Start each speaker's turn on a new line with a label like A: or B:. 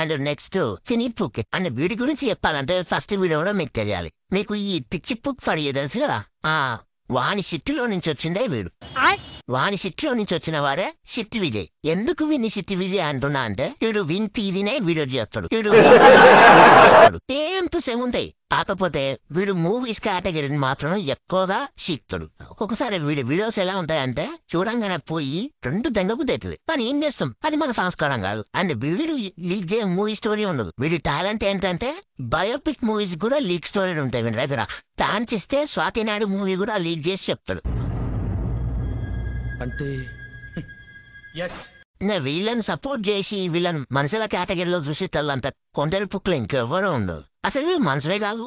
A: and next సినీ పుక్ and వీడి గురించి చెప్పాలంటే ఫస్ట్ కూడా మీకు తెలియాలి మీకు ఈ పిచ్చి పుక్ ఫర్ తెలుసు కదా ఆ వాని సిట్టిలో నుంచి వచ్చిందే వీడు వాని సిట్టిలో నుంచి వచ్చిన వారే సిట్టి విజయ్ ఎందుకు విని సిట్టి విజయ్ అంటున్నా అంటే వీడు విన్ తీదినే వీడియో చేస్తాడు వీడు నెగిటివ్స్ ఏముంటాయి కాకపోతే వీడు మూవీస్ కేటగిరీని మాత్రం ఎక్కువగా శిక్తుడు ఒక్కొక్కసారి వీడి వీడియోస్ ఎలా ఉంటాయంటే చూడంగానే పోయి రెండు దెంగకు తెట్లు కానీ ఏం చేస్తాం అది మన సంస్కారం కాదు అండ్ వీడు లీక్ చేయ మూవీ స్టోరీ ఉండదు వీడి టాలెంట్ ఏంటంటే బయోపిక్ మూవీస్ కూడా లీక్ స్టోరీలు ఉంటాయి వీడి దగ్గర ఛాన్స్ ఇస్తే స్వాతినాయుడు మూవీ కూడా లీక్ చేసి చెప్తాడు అంటే ఎస్ వీళ్ళని సపోర్ట్ చేసి వీళ్ళని మనుషుల కేటగిరీలో చూసి తెల్లంత కొండలు పుక్కలు ఇంకెవ్వరూ ఉండదు అసలు ఇవి కాదు